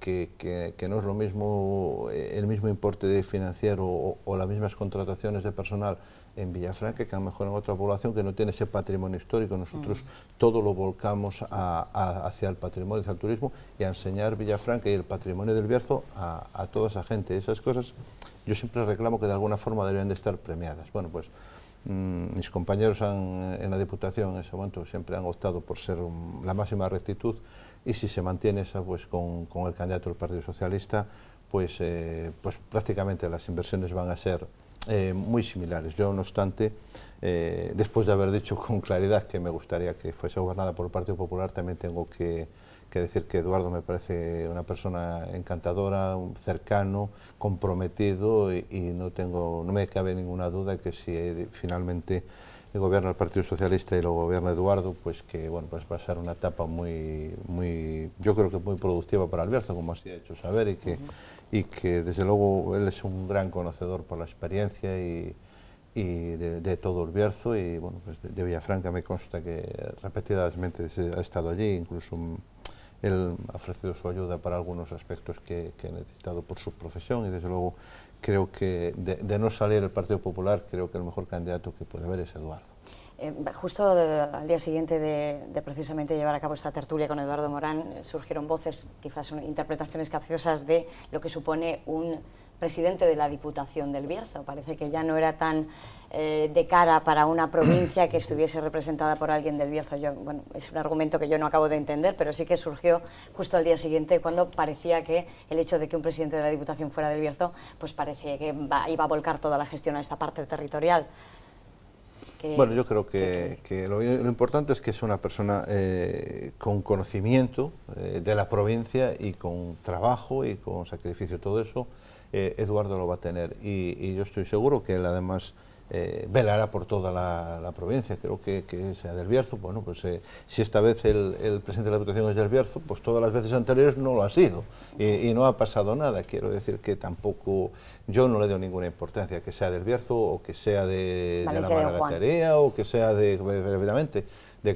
que, no es lo mismo eh, el mismo importe de financiero o las mismas contrataciones de personal en Villafranca, que a lo mejor en otra población que no tiene ese patrimonio histórico. Nosotros mm. todo lo volcamos hacia el patrimonio, hacia el turismo y a enseñar Villafranca y el patrimonio del Bierzo a, toda esa gente. Esas cosas yo siempre reclamo que de alguna forma deberían de estar premiadas. Bueno, pues mm, mis compañeros en la Diputación en ese momento siempre han optado por ser la máxima rectitud y si se mantiene esa, pues con, el candidato del Partido Socialista, pues, eh, pues prácticamente las inversiones van a ser eh, muy similares. Yo, no obstante, eh, después de haber dicho con claridad que me gustaría que fuese gobernada por el Partido Popular, también tengo que, decir que Eduardo me parece una persona encantadora, cercano, comprometido y, no, tengo, no me cabe ninguna duda que si eh, finalmente el gobierno del Partido Socialista y lo gobierna Eduardo, pues que bueno, pues va a ser una etapa muy, muy, yo creo que muy productiva para Alberto, como así ha hecho saber, y que y que desde luego él es un gran conocedor por la experiencia y, de, todo el Bierzo y bueno, pues de, Villafranca me consta que repetidamente ha estado allí, incluso él ha ofrecido su ayuda para algunos aspectos que, ha necesitado por su profesión y desde luego creo que de, de no salir el Partido Popular creo que el mejor candidato que puede haber es Eduardo. Eh, justo al día siguiente de, precisamente llevar a cabo esta tertulia con Eduardo Morán, eh, surgieron voces, quizás interpretaciones capciosas de lo que supone un presidente de la Diputación del Bierzo. Parece que ya no era tan eh, de cara para una provincia que estuviese representada por alguien del Bierzo. bueno, es un argumento que yo no acabo de entender, pero sí que surgió justo al día siguiente cuando parecía que el hecho de que un presidente de la Diputación fuera del Bierzo, pues parece que iba a volcar toda la gestión a esta parte territorial. Bueno, yo creo que, lo, importante es que es una persona eh, con conocimiento eh, de la provincia y con trabajo y con sacrificio, todo eso, eh, Eduardo lo va a tener. y, yo estoy seguro que él además eh, velará por toda la, provincia, creo que, sea del Bierzo, bueno, pues eh, si esta vez el, presidente de la educación es del Bierzo, pues todas las veces anteriores no lo ha sido y, no ha pasado nada, quiero decir que tampoco, yo no le doy ninguna importancia que sea del Bierzo o que sea de, la tarea o que sea de,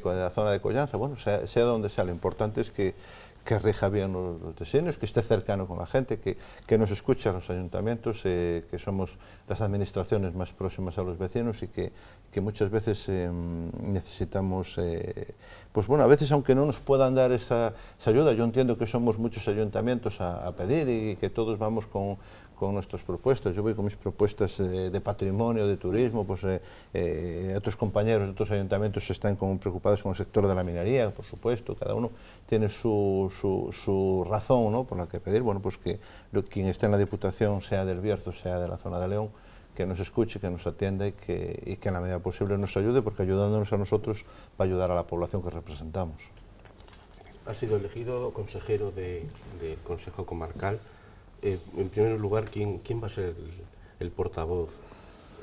la zona de Collanza, bueno, sea donde sea, lo importante es que que rija los, los diseños, que esté cercano con la gente, que, nos escucha a los ayuntamientos, eh, que somos las administraciones más próximas a los vecinos y que, que muchas veces em, necesitamos, eh, pues bueno, a veces aunque no nos puedan dar esa, ayuda, yo entiendo que somos muchos ayuntamientos a pedir y que todos vamos con, con nuestras propuestas. Yo voy con mis propuestas eh, de, patrimonio, de turismo, pues eh, eh, otros compañeros de otros ayuntamientos están preocupados con el sector de la minería, por supuesto, cada uno tiene su, razón por la que pedir, bueno, pues que quien está en la Diputación, sea del Bierzo, sea de la zona de León, que nos escuche, que nos atienda y que, en la medida posible nos ayude, porque ayudándonos a nosotros va a ayudar a la población que representamos. Ha sido elegido consejero del Consejo Comarcal. Eh, en primer lugar, ¿quién, quién va a ser el, portavoz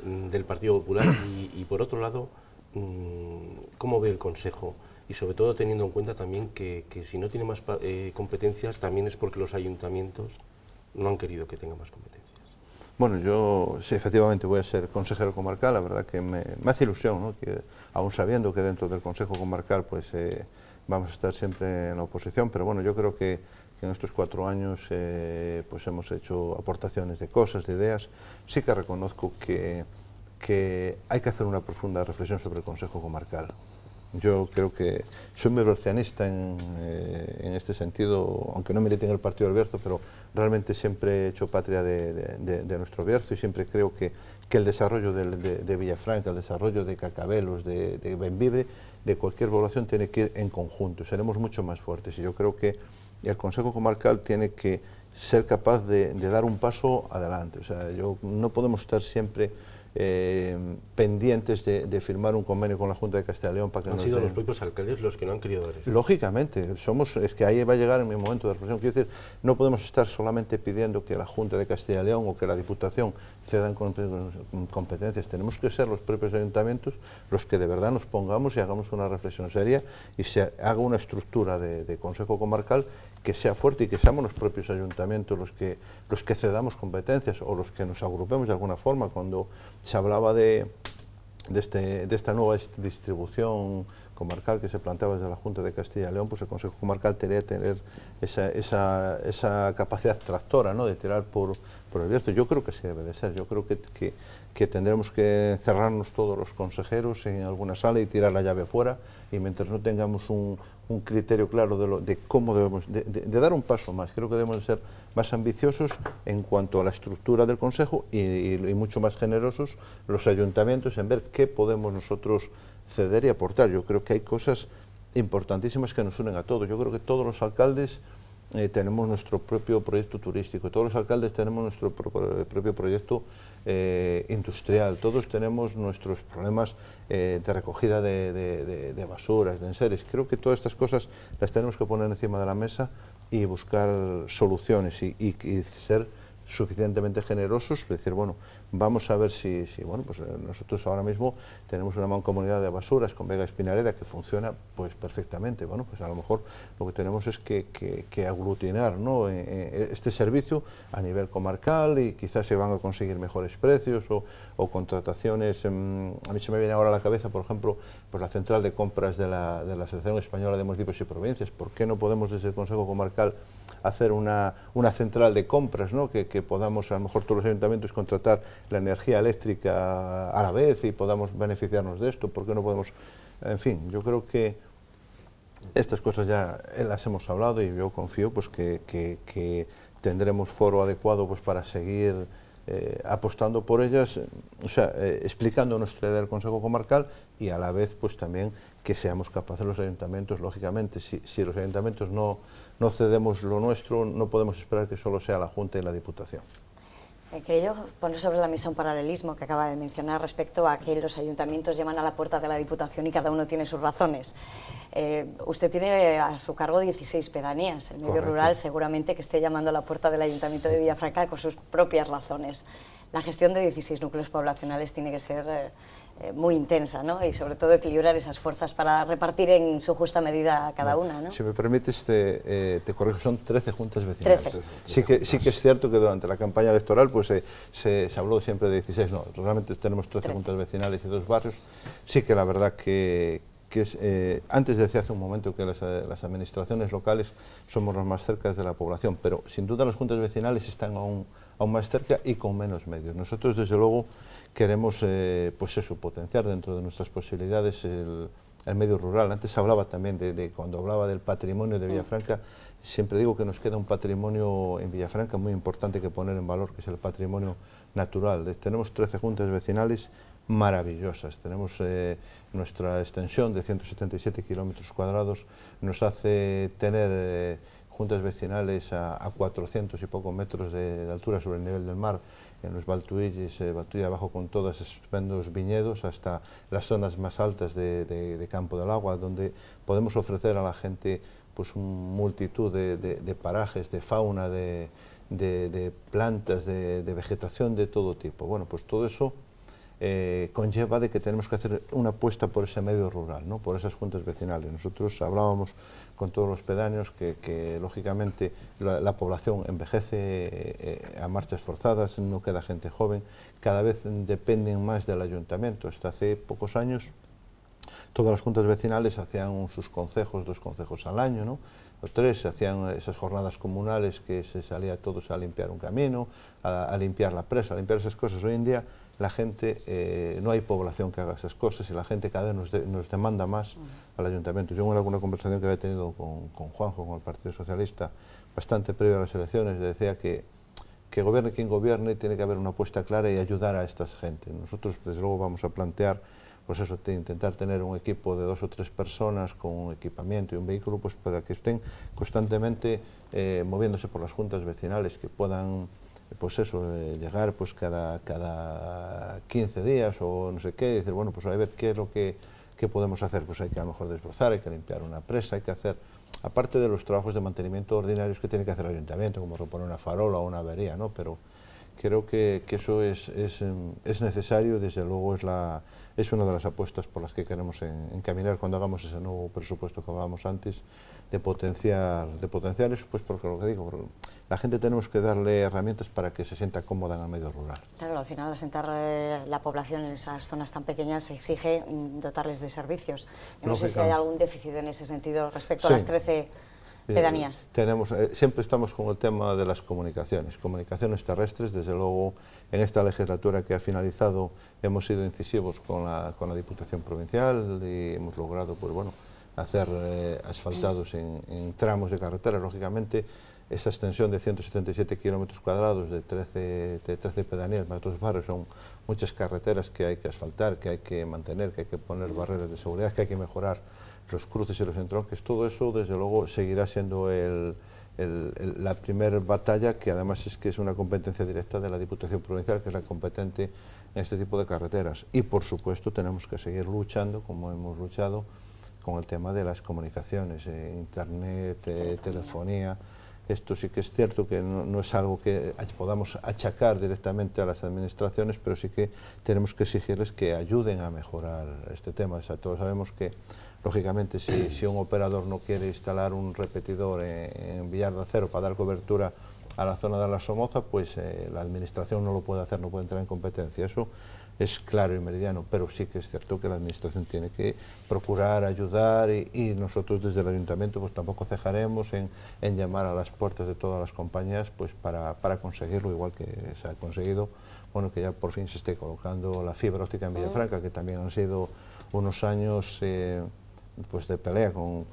mm, del Partido Popular? Y, por otro lado, mm, ¿cómo ve el Consejo? Y sobre todo teniendo en cuenta también que, si no tiene más eh, competencias, también es porque los ayuntamientos no han querido que tenga más competencias. Bueno, yo efectivamente voy a ser consejero comarcal, la verdad que me, hace ilusión, ¿no? que aún sabiendo que dentro del Consejo Comarcal pues eh, vamos a estar siempre en la oposición, pero bueno, yo creo que que en estos cuatro años eh, pues hemos hecho aportaciones de cosas, de ideas, sí que reconozco que, hay que hacer una profunda reflexión sobre el Consejo Comarcal. Yo creo que soy muy en, eh, en, este sentido, aunque no milite en el partido del Bierzo, pero realmente siempre he hecho patria de, nuestro Bierzo y siempre creo que, el desarrollo de, Villafranca, el desarrollo de Cacabelos, de, Benvibre, de cualquier población tiene que ir en conjunto. Seremos mucho más fuertes y yo creo que y el Consejo Comarcal tiene que ser capaz de, dar un paso adelante. O sea, yo, no podemos estar siempre eh, pendientes de, firmar un convenio con la Junta de Castilla y León para que han sido los propios alcaldes los que no han querido dar eso. Lógicamente, somos, es que ahí va a llegar en mi momento de reflexión. Quiero decir, no podemos estar solamente pidiendo que la Junta de Castilla y León o que la Diputación cedan competencias. Tenemos que ser los propios ayuntamientos los que de verdad nos pongamos y hagamos una reflexión seria y se haga una estructura de, de Consejo Comarcal que sea fuerte y que seamos los propios ayuntamientos los que, los que cedamos competencias o los que nos agrupemos de alguna forma. Cuando se hablaba de, de, este, esta nueva distribución comarcal que se planteaba desde la Junta de Castilla y León, pues el Consejo Comarcal tenía que tener esa, capacidad tractora ¿no? de tirar por, por el viento, Yo creo que sí debe de ser, yo creo que, que, tendremos que cerrarnos todos los consejeros en alguna sala y tirar la llave fuera y mientras no tengamos un, un criterio claro de, lo, de cómo debemos, de, dar un paso más. Creo que debemos ser más ambiciosos en cuanto a la estructura del Consejo y, mucho más generosos los ayuntamientos en ver qué podemos nosotros ceder y aportar. Yo creo que hay cosas importantísimas que nos unen a todos. Yo creo que todos los alcaldes eh, tenemos nuestro propio proyecto turístico, todos los alcaldes tenemos nuestro propio proyecto eh, industrial, todos tenemos nuestros problemas eh, de recogida de, basuras, de enseres. Creo que todas estas cosas las tenemos que poner encima de la mesa y buscar soluciones y, y ser suficientemente generosos, decir, bueno, Vamos a ver si, bueno, pues eh, nosotros ahora mismo tenemos una mancomunidad de basuras con Vega Espinareda que funciona pues perfectamente. Bueno, pues a lo mejor lo que tenemos es que, aglutinar eh, eh, este servicio a nivel comarcal y quizás se van a conseguir mejores precios o, contrataciones. Mm, a mí se me viene ahora a la cabeza, por ejemplo, pues la central de compras de la, de la Asociación Española de Municipios y Provincias. ¿Por qué no podemos desde el Consejo Comarcal hacer una, central de compras, ¿no? que, podamos a lo mejor todos los ayuntamientos contratar la energía eléctrica a la vez y podamos beneficiarnos de esto, porque no podemos, en fin, yo creo que estas cosas ya las hemos hablado y yo confío pues que, tendremos foro adecuado pues para seguir eh, apostando por ellas, o sea, eh, explicando nuestra idea del Consejo Comarcal y a la vez pues también que seamos capaces los ayuntamientos, lógicamente, si los ayuntamientos no, no cedemos lo nuestro, no podemos esperar que solo sea la Junta y la Diputación. Creo eh, yo poner sobre la mesa un paralelismo que acaba de mencionar respecto a que los ayuntamientos llaman a la puerta de la Diputación y cada uno tiene sus razones. Eh, usted tiene a su cargo 16 pedanías, el medio rural seguramente que esté llamando a la puerta del Ayuntamiento de Villafranca con sus propias razones. La gestión de 16 núcleos poblacionales tiene que ser eh, eh, muy intensa, ¿no? Y sobre todo equilibrar esas fuerzas para repartir en su justa medida a cada una, ¿no? Si me permites, te, eh, te corrijo, son 13 juntas vecinales. Sí que, sí que es cierto que durante la campaña electoral pues eh, se, se, habló siempre de 16, no, realmente tenemos 13, juntas vecinales y dos barrios. Sí que la verdad que, que es, antes decía hace un momento que las, administraciones locales somos los más cercanas de la población, pero sin duda las juntas vecinales están aún aún más cerca y con menos medios. Nosotros, desde luego, queremos eh, pues eso, potenciar dentro de nuestras posibilidades el, medio rural. Antes hablaba también de, cuando hablaba del patrimonio de Villafranca, siempre digo que nos queda un patrimonio en Villafranca muy importante que poner en valor, que es el patrimonio natural. Tenemos 13 juntas vecinales maravillosas. Tenemos eh, nuestra extensión de 177 kilómetros cuadrados, nos hace tener... Eh, juntas vecinales a, 400 y pocos metros de, altura sobre el nivel del mar, en los Baltuilles, eh, abajo con todos esos estupendos viñedos, hasta las zonas más altas de, Campo del Agua, donde podemos ofrecer a la gente pues multitud de, parajes, de fauna, de, plantas, de, vegetación de todo tipo. Bueno, pues todo eso eh, conlleva de que tenemos que hacer una apuesta por ese medio rural, ¿no? por esas juntas vecinales. Nosotros hablábamos con todos los pedaños, que, lógicamente la, población envejece eh, eh, a marchas forzadas, no queda gente joven, cada vez dependen más del ayuntamiento. Hasta hace pocos años todas las juntas vecinales hacían sus consejos, dos consejos al año, ¿no? los tres, hacían esas jornadas comunales que se salía todos a limpiar un camino, a, a limpiar la presa, a limpiar esas cosas. Hoy en día la gente, eh, no hay población que haga esas cosas y la gente cada vez nos, demanda más al ayuntamiento. Yo en alguna conversación que había tenido con, con, Juanjo, con el Partido Socialista, bastante previo a las elecciones, decía que, que gobierne quien gobierne tiene que haber una apuesta clara y ayudar a estas gente. Nosotros desde luego vamos a plantear pues eso, intentar tener un equipo de dos o tres personas con un equipamiento y un vehículo pues para que estén constantemente eh, moviéndose por las juntas vecinales, que puedan pues eso, eh, llegar pues cada, cada 15 días o no sé qué, y decir, bueno, pues a ver qué es lo que qué podemos hacer. Pues hay que a lo mejor desbrozar, hay que limpiar una presa, hay que hacer, aparte de los trabajos de mantenimiento ordinarios que tiene que hacer el ayuntamiento, como reponer una farola o una avería, ¿no? Pero creo que, eso es, em, es, necesario, desde luego es, la, es una de las apuestas por las que queremos encaminar cuando hagamos ese nuevo presupuesto que hablábamos antes, de potenciar, de potenciar eso, pues porque lo que digo, la gente tenemos que darle herramientas para que se sienta cómoda en el medio rural. Claro, al final asentar eh, la población en esas zonas tan pequeñas exige mm, dotarles de servicios. no sé si hay algún déficit en ese sentido respecto a las 13 eh, pedanías. Tenemos, eh, siempre estamos con el tema de las comunicaciones, comunicaciones terrestres, desde luego en esta legislatura que ha finalizado hemos sido incisivos con la, con la Diputación Provincial y hemos logrado pues, bueno, hacer eh, asfaltados en, tramos de carretera, lógicamente esa extensión de 177 kilómetros cuadrados de 13, de 13 pedanías más dos barrios son muchas carreteras que hay que asfaltar, que hay que mantener, que hay que poner barreras de seguridad, que hay que mejorar los cruces y los entronques, todo eso desde luego seguirá siendo la primera batalla, que además es que es una competencia directa de la Diputación Provincial, que es la competente en este tipo de carreteras. Y por supuesto tenemos que seguir luchando, como hemos luchado, con el tema de las comunicaciones, eh, internet, eh, telefonía. Esto sí que es cierto que no, es algo que podamos achacar directamente a las administraciones, pero sí que tenemos que exigirles que ayuden a mejorar este tema. todos sabemos que Lógicamente, si, un operador no quiere instalar un repetidor en, Villar de Acero para dar cobertura a la zona de la Somoza, pues eh, la administración no lo puede hacer, no puede entrar en competencia. Eso es claro y meridiano, pero sí que es cierto que la administración tiene que procurar ayudar y, nosotros desde el ayuntamiento pues tampoco cejaremos en, llamar a las puertas de todas las compañías pues para, conseguirlo, igual que se ha conseguido, bueno, que ya por fin se esté colocando la fibra óptica en Villafranca, que también han sido unos años... Eh, pues de pelea con,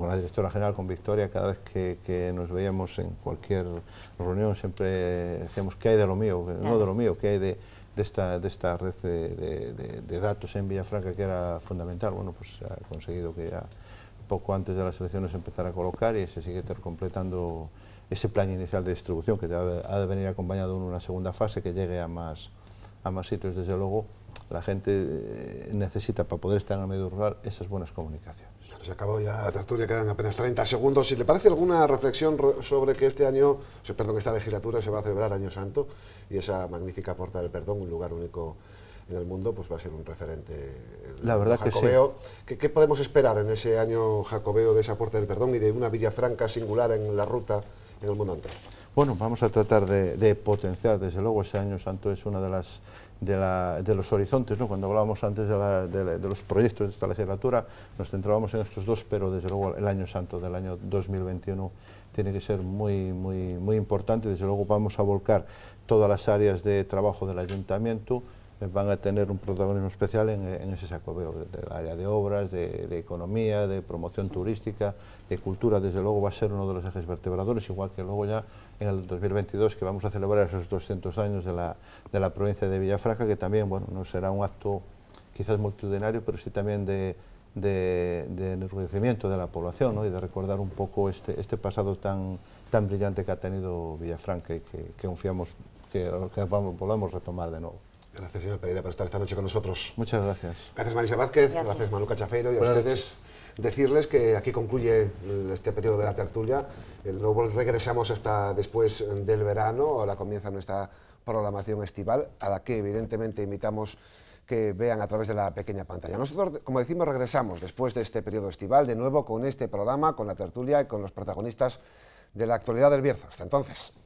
la directora general, con Victoria, cada vez que, nos veíamos en cualquier reunión siempre decíamos, ¿qué hay de lo mío? No de lo mío, ¿qué hay de, esta, red de, datos en Villafranca que era fundamental? Bueno, pues se ha conseguido que ya poco antes de las elecciones empezara a colocar y se sigue completando ese plan inicial de distribución que ha de venir acompañado en una segunda fase que llegue a más, a más sitios, desde luego la gente eh, necesita para poder estar en el medio rural esas buenas comunicaciones. Se acabó ya la tertulia, quedan apenas 30 segundos. Si le parece alguna reflexión sobre que este año, perdón, esta legislatura se va a celebrar Año Santo y esa magnífica Puerta del Perdón, un lugar único en el mundo, pues va a ser un referente la verdad jacobeo. Que ¿Qué, ¿Qué, podemos esperar en ese año jacobeo de esa Puerta del Perdón y de una Villafranca singular en la ruta en el mundo entero? Bueno, vamos a tratar de, potenciar, desde luego, ese año santo es uno de, las, de, los horizontes, cuando hablábamos antes de, los proyectos de esta legislatura, nos centrábamos en estos dos, pero desde luego el año santo del año 2021 tiene que ser muy, muy, muy importante, desde luego vamos a volcar todas las áreas de trabajo del ayuntamiento, eh, van a tener un protagonismo especial en, en ese Veo del área de obras, de, economía, de promoción turística, de cultura, desde luego va a ser uno de los ejes vertebradores, igual que luego ya en el 2022 que vamos a celebrar esos 200 años de la, de la provincia de Villafranca, que también bueno, no será un acto quizás multitudinario, pero sí también de, de, de de la población y de recordar un poco este, este pasado tan, tan brillante que ha tenido Villafranca y que, confiamos que, que volvamos retomar de nuevo. Gracias, señor Pereira, por estar esta noche con nosotros. Muchas gracias. Gracias, Marisa Vázquez, gracias, gracias Manuca Chafeiro y a ustedes. Decirles que aquí concluye este periodo de la tertulia. Eh, luego regresamos hasta después del verano. la comienza nuestra programación estival, a la que evidentemente invitamos que vean a través de la pequeña pantalla. Nosotros, como decimos, regresamos después de este periodo estival de nuevo con este programa, con la tertulia y con los protagonistas de la actualidad del Bierzo. Hasta entonces.